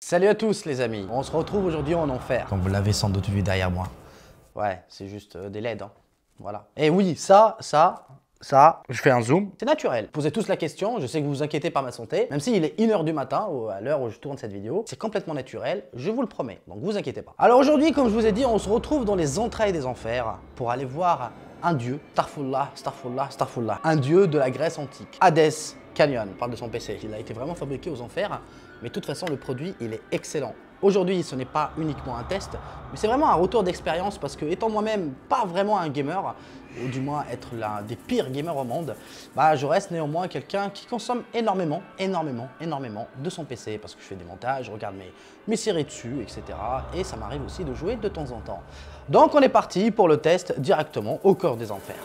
Salut à tous les amis, on se retrouve aujourd'hui en enfer. Comme vous l'avez sans doute vu derrière moi. Ouais, c'est juste euh, des LED, hein. voilà. Et eh oui, ça, ça, ça, je fais un zoom, c'est naturel. Posez tous la question, je sais que vous vous inquiétez par ma santé, même s'il est 1h du matin ou à l'heure où je tourne cette vidéo, c'est complètement naturel, je vous le promets, donc vous inquiétez pas. Alors aujourd'hui, comme je vous ai dit, on se retrouve dans les entrailles des enfers pour aller voir un dieu, Starfulla, Starfulla, Starfullah, un dieu de la Grèce antique. Hades, Canyon parle de son PC, il a été vraiment fabriqué aux enfers, mais de toute façon le produit il est excellent. Aujourd'hui, ce n'est pas uniquement un test, mais c'est vraiment un retour d'expérience parce que, étant moi-même pas vraiment un gamer, ou du moins être l'un des pires gamers au monde, bah, je reste néanmoins quelqu'un qui consomme énormément, énormément, énormément de son PC parce que je fais des montages, je regarde mes, mes séries dessus, etc. Et ça m'arrive aussi de jouer de temps en temps. Donc on est parti pour le test directement au corps des enfers.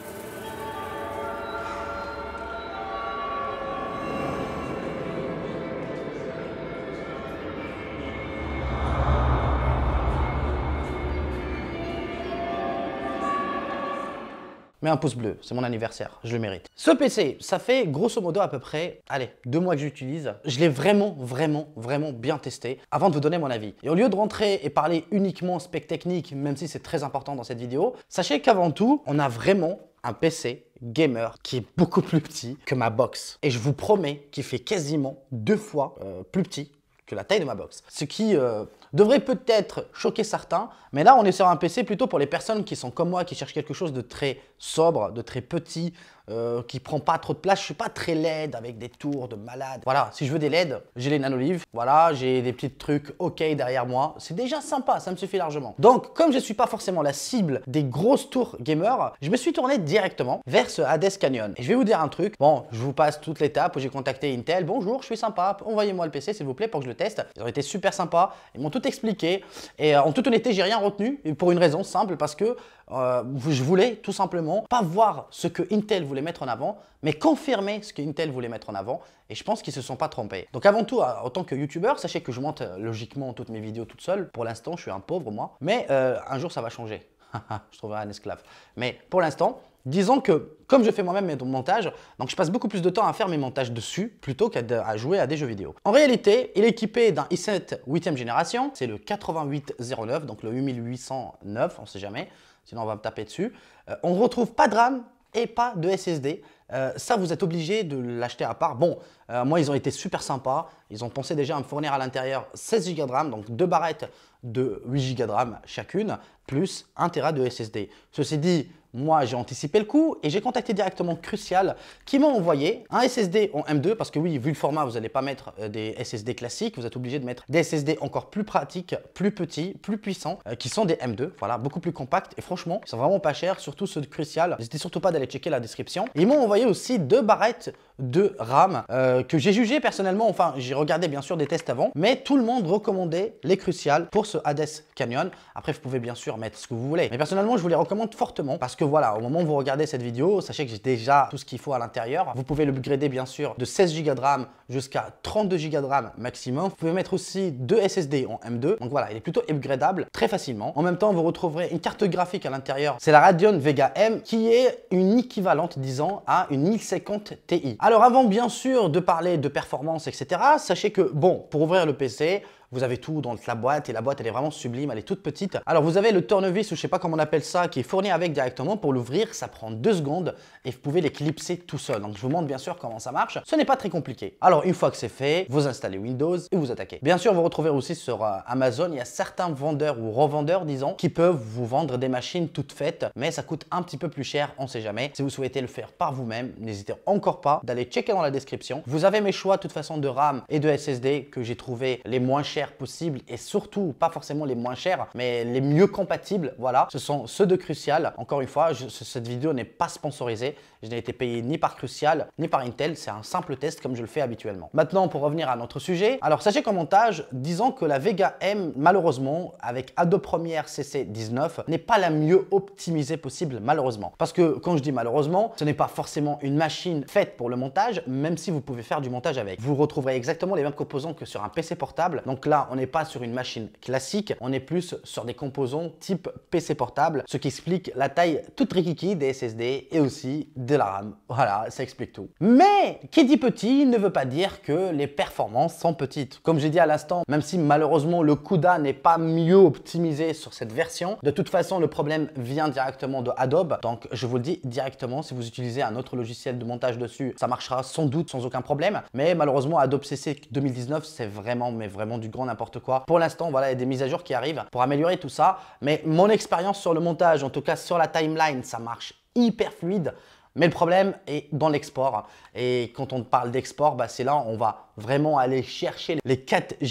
mais un pouce bleu, c'est mon anniversaire, je le mérite. Ce PC, ça fait grosso modo à peu près, allez, deux mois que j'utilise. Je l'ai vraiment, vraiment, vraiment bien testé avant de vous donner mon avis. Et au lieu de rentrer et parler uniquement spec technique, même si c'est très important dans cette vidéo, sachez qu'avant tout, on a vraiment un PC gamer qui est beaucoup plus petit que ma box. Et je vous promets qu'il fait quasiment deux fois euh, plus petit que la taille de ma box. Ce qui euh, devrait peut-être choquer certains, mais là on est sur un PC plutôt pour les personnes qui sont comme moi, qui cherchent quelque chose de très sobre, de très petit, euh, qui prend pas trop de place. Je suis pas très laid avec des tours de malade. Voilà, si je veux des LED, j'ai les nanolives. Voilà, j'ai des petits trucs OK derrière moi. C'est déjà sympa, ça me suffit largement. Donc, comme je suis pas forcément la cible des grosses tours gamers, je me suis tourné directement vers ce Hades Canyon. Et je vais vous dire un truc. Bon, je vous passe toute l'étape où j'ai contacté Intel. Bonjour, je suis sympa. Envoyez-moi le PC, s'il vous plaît, pour que je le teste. Ils ont été super sympas. Ils m'ont tout expliquer Et euh, en toute honnêteté, j'ai rien retenu pour une raison simple, parce que euh, je voulais tout simplement pas voir ce que Intel voulait mettre en avant, mais confirmer ce que Intel voulait mettre en avant. Et je pense qu'ils se sont pas trompés. Donc avant tout, euh, en tant que youtubeur, sachez que je monte logiquement toutes mes vidéos toute seule. Pour l'instant, je suis un pauvre moi, mais un jour ça va changer. je trouverai un esclave. Mais pour l'instant, disons que comme je fais moi-même mes montages, donc je passe beaucoup plus de temps à faire mes montages dessus plutôt qu'à jouer à des jeux vidéo. En réalité, il est équipé d'un i7 8ème génération, c'est le 8809, donc le 8809, on sait jamais, sinon on va me taper dessus. Euh, on ne retrouve pas de RAM et pas de SSD. Euh, ça, vous êtes obligé de l'acheter à part. Bon, euh, moi, ils ont été super sympas. Ils ont pensé déjà à me fournir à l'intérieur 16 Go de RAM, donc deux barrettes de 8 Go de RAM chacune plus 1 Tera de SSD. Ceci dit, moi j'ai anticipé le coup et j'ai contacté directement Crucial qui m'a envoyé un SSD en M2 parce que oui, vu le format, vous n'allez pas mettre euh, des SSD classiques, vous êtes obligé de mettre des SSD encore plus pratiques, plus petits, plus puissants euh, qui sont des M2, voilà, beaucoup plus compacts et franchement, ils sont vraiment pas chers, surtout ceux de Crucial. N'hésitez surtout pas d'aller checker la description. ils m'ont envoyé aussi deux barrettes de RAM euh, que j'ai jugé personnellement, enfin j'ai regardé bien sûr des tests avant, mais tout le monde recommandait les Crucial pour ce Hades Canyon. Après vous pouvez bien sûr mettre ce que vous voulez. Mais personnellement, je vous les recommande fortement parce que voilà, au moment où vous regardez cette vidéo, sachez que j'ai déjà tout ce qu'il faut à l'intérieur. Vous pouvez le bien sûr de 16 Go de RAM jusqu'à 32 Go de RAM maximum. Vous pouvez mettre aussi deux SSD en M2. Donc voilà, il est plutôt upgradable très facilement. En même temps, vous retrouverez une carte graphique à l'intérieur. C'est la Radeon Vega M qui est une équivalente, disons, à une 1050 Ti. Alors avant bien sûr de parler de performance, etc., sachez que bon, pour ouvrir le PC, vous avez tout dans la boîte et la boîte elle est vraiment sublime, elle est toute petite. Alors vous avez le tournevis ou je sais pas comment on appelle ça qui est fourni avec directement pour l'ouvrir, ça prend deux secondes et vous pouvez l'éclipser tout seul. Donc je vous montre bien sûr comment ça marche. Ce n'est pas très compliqué. Alors une fois que c'est fait, vous installez Windows et vous attaquez. Bien sûr, vous retrouverez aussi sur euh, Amazon, il y a certains vendeurs ou revendeurs disons qui peuvent vous vendre des machines toutes faites, mais ça coûte un petit peu plus cher, on sait jamais. Si vous souhaitez le faire par vous-même, n'hésitez encore pas d'aller checker dans la description. Vous avez mes choix de toute façon de RAM et de SSD que j'ai trouvé les moins chers possibles et surtout pas forcément les moins chers, mais les mieux compatibles. Voilà, ce sont ceux de Crucial. Encore une fois, cette vidéo n'est pas sponsorisée. Je n'ai été payé ni par Crucial ni par Intel. C'est un simple test comme je le fais habituellement. Maintenant, pour revenir à notre sujet, alors sachez qu'en montage, disons que la Vega M, malheureusement, avec Adobe Premiere CC19, n'est pas la mieux optimisée possible, malheureusement. Parce que quand je dis malheureusement, ce n'est pas forcément une machine faite pour le montage, même si vous pouvez faire du montage avec. Vous retrouverez exactement les mêmes composants que sur un PC portable. Donc on n'est pas sur une machine classique, on est plus sur des composants type PC portable, ce qui explique la taille toute rikiki des SSD et aussi de la RAM. Voilà, ça explique tout. Mais qui dit petit ne veut pas dire que les performances sont petites. Comme j'ai dit à l'instant, même si malheureusement le CUDA n'est pas mieux optimisé sur cette version, de toute façon le problème vient directement de Adobe. Donc je vous le dis directement, si vous utilisez un autre logiciel de montage dessus, ça marchera sans doute sans aucun problème. Mais malheureusement Adobe CC 2019, c'est vraiment, mais vraiment du grand n'importe quoi. Pour l'instant, voilà, il y a des mises à jour qui arrivent pour améliorer tout ça. Mais mon expérience sur le montage, en tout cas sur la timeline, ça marche hyper fluide. Mais le problème est dans l'export. Et quand on parle d'export, bah c'est là où on va vraiment aller chercher les 4 Go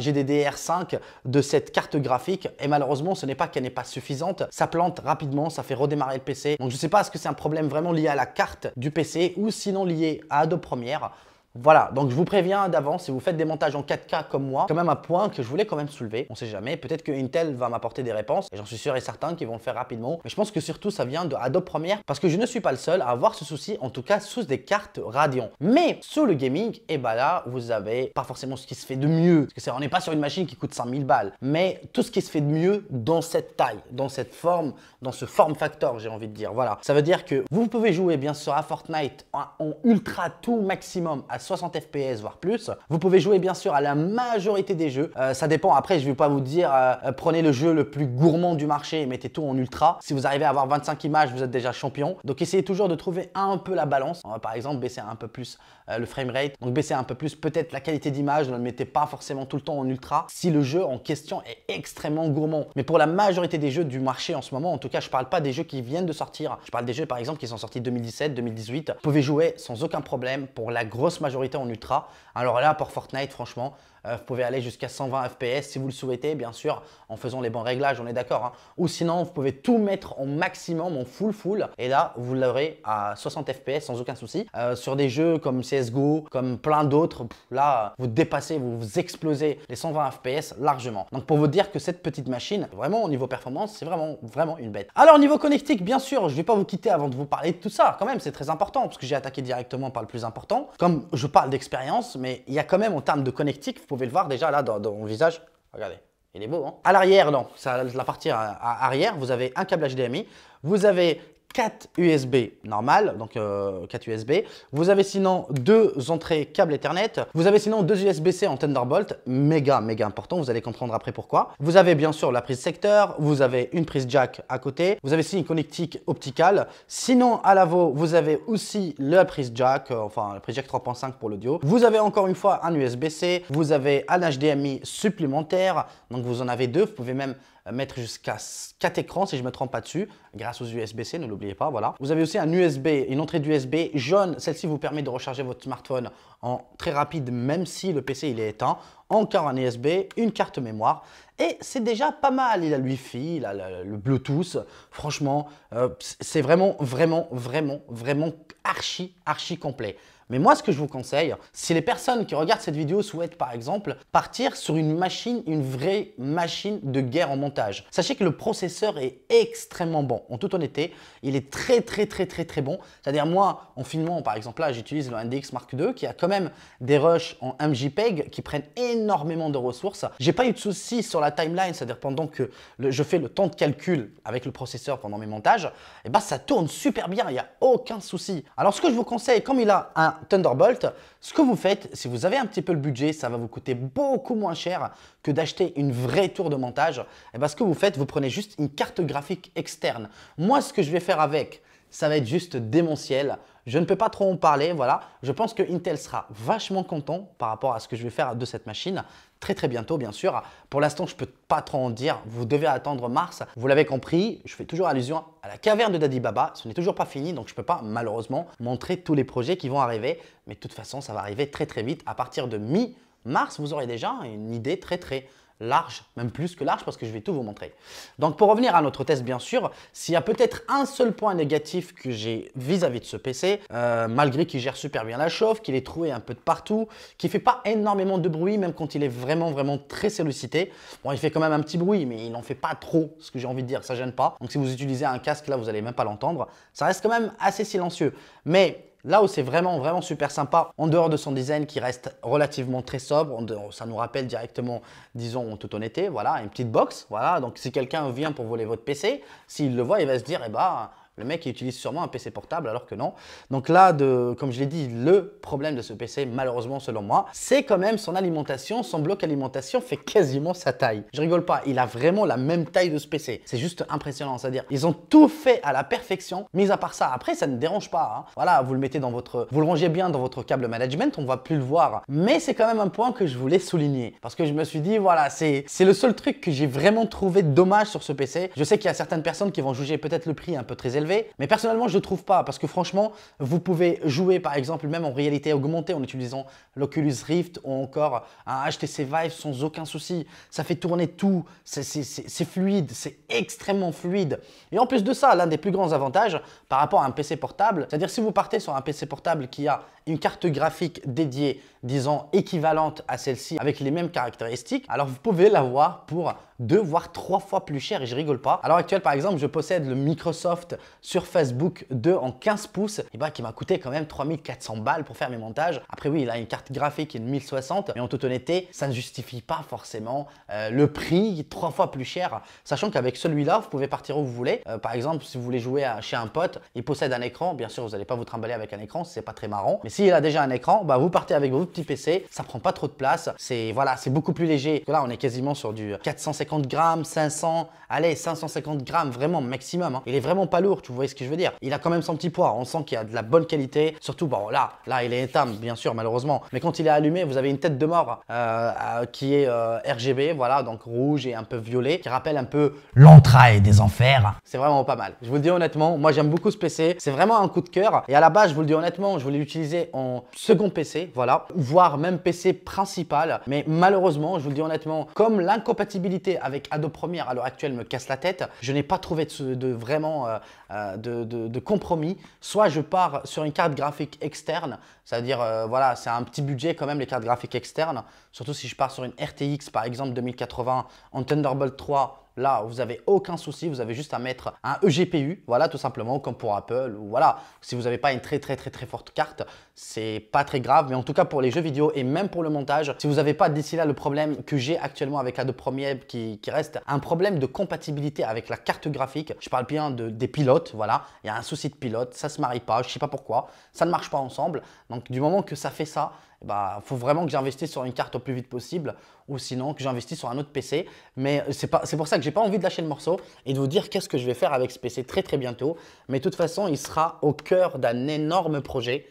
GDDR5 de cette carte graphique. Et malheureusement, ce n'est pas qu'elle n'est pas suffisante. Ça plante rapidement, ça fait redémarrer le PC. Donc je ne sais pas, est-ce que c'est un problème vraiment lié à la carte du PC ou sinon lié à Adobe Premiere voilà, donc je vous préviens d'avance, si vous faites des montages en 4K comme moi, quand même un point que je voulais quand même soulever. On sait jamais, peut-être que Intel va m'apporter des réponses, et j'en suis sûr et certain qu'ils vont le faire rapidement. Mais je pense que surtout ça vient de Adobe Premiere, parce que je ne suis pas le seul à avoir ce souci, en tout cas sous des cartes Radeon. Mais sous le gaming, et eh ben là, vous avez pas forcément ce qui se fait de mieux, parce que on n'est pas sur une machine qui coûte 5000 balles, mais tout ce qui se fait de mieux dans cette taille, dans cette forme, dans ce form factor, j'ai envie de dire. Voilà, ça veut dire que vous pouvez jouer bien sûr à Fortnite en, ultra tout maximum à 60 fps voire plus. Vous pouvez jouer bien sûr à la majorité des jeux. Euh, ça dépend. Après, je ne vais pas vous dire euh, euh, prenez le jeu le plus gourmand du marché et mettez tout en ultra. Si vous arrivez à avoir 25 images, vous êtes déjà champion. Donc essayez toujours de trouver un peu la balance. par exemple, baisser un peu plus le frame rate. Donc baisser un peu plus peut-être la qualité d'image. Ne le mettez pas forcément tout le temps en ultra si le jeu en question est extrêmement gourmand. Mais pour la majorité des jeux du marché en ce moment, en tout cas, je ne parle pas des jeux qui viennent de sortir. Je parle des jeux par exemple qui sont sortis 2017, 2018. Vous pouvez jouer sans aucun problème pour la grosse majorité en ultra. Alors là, pour Fortnite, franchement, euh, vous pouvez aller jusqu'à 120 FPS si vous le souhaitez, bien sûr, en faisant les bons réglages, on est d'accord. Hein. Ou sinon, vous pouvez tout mettre en maximum, en full full. Et là, vous l'aurez à 60 FPS sans aucun souci. Euh, sur des jeux comme CSGO, comme plein d'autres, là, vous dépassez, vous, vous explosez les 120 FPS largement. Donc pour vous dire que cette petite machine, vraiment au niveau performance, c'est vraiment, vraiment une bête. Alors niveau connectique, bien sûr, je vais pas vous quitter avant de vous parler de tout ça. Quand même, c'est très important parce que j'ai attaqué directement par le plus important. Comme je parle d'expérience, mais il y a quand même en termes de connectique, vous pouvez le voir déjà là dans, mon visage. Regardez, il est beau. Hein à l'arrière, non, ça, la partie euh, arrière, vous avez un câble HDMI, vous avez 4 USB normal, donc 4 euh, USB. Vous avez sinon deux entrées câble Ethernet. Vous avez sinon deux USB-C en Thunderbolt, méga, méga important, vous allez comprendre après pourquoi. Vous avez bien sûr la prise secteur, vous avez une prise jack à côté, vous avez aussi une connectique opticale. Sinon, à l'avo, vous avez aussi la prise jack, euh, enfin la prise jack 3.5 pour l'audio. Vous avez encore une fois un USB-C, vous avez un HDMI supplémentaire, donc vous en avez deux, vous pouvez même mettre jusqu'à 4 écrans si je ne me trompe pas dessus, grâce aux USB-C, ne l'oubliez pas, voilà. Vous avez aussi un USB, une entrée d'USB jaune, celle-ci vous permet de recharger votre smartphone en très rapide, même si le PC il est éteint, encore un USB, une carte mémoire, et c'est déjà pas mal. Il a le Wi-Fi, il a le, Bluetooth, franchement, euh, c'est vraiment, vraiment, vraiment, vraiment archi, archi complet. Mais moi, ce que je vous conseille, si les personnes qui regardent cette vidéo souhaitent par exemple partir sur une machine, une vraie machine de guerre en montage, sachez que le processeur est extrêmement bon. En toute honnêteté, il est très très très très très bon. C'est-à-dire moi, en filmant par exemple là, j'utilise le NDX Mark II qui a quand même des rushs en MJPEG qui prennent énormément de ressources. J'ai pas eu de soucis sur la timeline, c'est-à-dire pendant que je fais le temps de calcul avec le processeur pendant mes montages, et eh ben ça tourne super bien, il n'y a aucun souci. Alors ce que je vous conseille, comme il a un Thunderbolt. Ce que vous faites, si vous avez un petit peu le budget, ça va vous coûter beaucoup moins cher que d'acheter une vraie tour de montage. Et eh ben, ce que vous faites, vous prenez juste une carte graphique externe. Moi, ce que je vais faire avec, ça va être juste démentiel. Je ne peux pas trop en parler, voilà. Je pense que Intel sera vachement content par rapport à ce que je vais faire de cette machine très très bientôt bien sûr. Pour l'instant, je peux pas trop en dire, vous devez attendre mars. Vous l'avez compris, je fais toujours allusion à la caverne de Daddy Baba, ce n'est toujours pas fini donc je peux pas malheureusement montrer tous les projets qui vont arriver, mais de toute façon, ça va arriver très très vite à partir de mi-mars, vous aurez déjà une idée très très large, même plus que large, parce que je vais tout vous montrer. Donc pour revenir à notre test, bien sûr, s'il y a peut-être un seul point négatif que j'ai vis-à-vis de ce PC, euh, malgré qu'il gère super bien la chauffe, qu'il est troué un peu de partout, qu'il fait pas énormément de bruit, même quand il est vraiment, vraiment très sollicité. Bon, il fait quand même un petit bruit, mais il n'en fait pas trop, ce que j'ai envie de dire, ça gêne pas. Donc si vous utilisez un casque, là, vous n'allez même pas l'entendre. Ça reste quand même assez silencieux. Mais Là où c'est vraiment, vraiment super sympa, en dehors de son design qui reste relativement très sobre, ça nous rappelle directement, disons, en toute honnêteté, voilà, une petite box, voilà. Donc, si quelqu'un vient pour voler votre PC, s'il le voit, il va se dire, eh ben, le mec il utilise sûrement un PC portable alors que non. Donc là, comme je l'ai dit, le problème de ce PC, malheureusement selon moi, c'est quand même son alimentation. Son bloc alimentation fait quasiment sa taille. Je rigole pas, il a vraiment la même taille de ce PC. C'est juste impressionnant, c'est-à-dire ils ont tout fait à la perfection. Mis à part ça, après ça ne dérange pas. Hein. Voilà, vous le mettez dans votre, vous le rangez bien dans votre câble management, on ne va plus le voir. Mais c'est quand même un point que je voulais souligner parce que je me suis dit voilà, c'est c'est le seul truc que j'ai vraiment trouvé dommage sur ce PC. Je sais qu'il y a certaines personnes qui vont juger peut-être le prix un peu très élevé mais personnellement, je ne trouve pas parce que franchement, vous pouvez jouer par exemple même en réalité augmentée en utilisant l'Oculus Rift ou encore un HTC Vive sans aucun souci. Ça fait tourner tout, c'est fluide, c'est extrêmement fluide. Et en plus de ça, l'un des plus grands avantages par rapport à un PC portable, c'est-à-dire si vous partez sur un PC portable qui a une carte graphique dédiée disons équivalente à celle-ci avec les mêmes caractéristiques, alors vous pouvez l'avoir pour deux voire trois fois plus cher et je rigole pas. alors l'heure actuelle, par exemple, je possède le Microsoft sur Facebook 2 en 15 pouces, et eh ben, qui m'a coûté quand même 3400 balles pour faire mes montages. Après, oui, il a une carte graphique et une 1060, mais en toute honnêteté, ça ne justifie pas forcément euh, le prix trois fois plus cher, sachant qu'avec celui-là, vous pouvez partir où vous voulez. Euh, par exemple, si vous voulez jouer chez un pote, il possède un écran, bien sûr, vous n'allez pas vous trimballer avec un écran, c'est pas très marrant, mais s'il a déjà un écran, bah, vous partez avec vous petit PC, ça prend pas trop de place, c'est voilà, c'est beaucoup plus léger. là, on est quasiment sur du 450 grammes, 500, allez, 550 grammes vraiment maximum. Hein. Il est vraiment pas lourd, tu vois ce que je veux dire. Il a quand même son petit poids, on sent qu'il a de la bonne qualité. Surtout, bon, là, là, il est éteint, bien sûr, malheureusement. Mais quand il est allumé, vous avez une tête de mort euh, euh, qui est euh, RGB, voilà, donc rouge et un peu violet, qui rappelle un peu l'entraille des enfers. C'est vraiment pas mal. Je vous le dis honnêtement, moi j'aime beaucoup ce PC. C'est vraiment un coup de coeur Et à la base, je vous le dis honnêtement, je voulais l'utiliser en second PC, voilà voire même PC principal. Mais malheureusement, je vous le dis honnêtement, comme l'incompatibilité avec Adobe Premiere à l'heure actuelle me casse la tête, je n'ai pas trouvé de, vraiment euh, euh, de, compromis. Soit je pars sur une carte graphique externe, c'est-à-dire euh, voilà, c'est un petit budget quand même les cartes graphiques externes, surtout si je pars sur une RTX par exemple 2080 en Thunderbolt 3 Là, vous n'avez aucun souci, vous avez juste à mettre un eGPU, voilà, tout simplement, comme pour Apple, ou voilà. Si vous n'avez pas une très très très très forte carte, c'est pas très grave, mais en tout cas pour les jeux vidéo et même pour le montage, si vous n'avez pas d'ici là le problème que j'ai actuellement avec Adobe Premiere qui, qui, reste un problème de compatibilité avec la carte graphique, je parle bien de, des pilotes, voilà, il y a un souci de pilote, ça se marie pas, je ne sais pas pourquoi, ça ne marche pas ensemble, donc du moment que ça fait ça, bah, faut vraiment que j'investisse sur une carte au plus vite possible ou sinon que j'investisse sur un autre PC. Mais euh, c'est pour ça que j'ai pas envie de lâcher le morceau et de vous dire qu'est-ce que je vais faire avec ce PC très très bientôt. Mais de toute façon, il sera au cœur d'un énorme projet.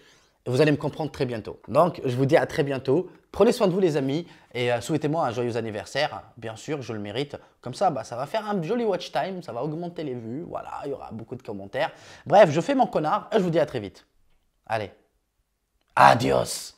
Vous allez me comprendre très bientôt. Donc, je vous dis à très bientôt. Prenez soin de vous les amis et euh, souhaitez-moi un joyeux anniversaire. Bien sûr, je le mérite. Comme ça, bah, ça va faire un joli watch time, ça va augmenter les vues. Voilà, il y aura beaucoup de commentaires. Bref, je fais mon connard et je vous dis à très vite. Allez, adios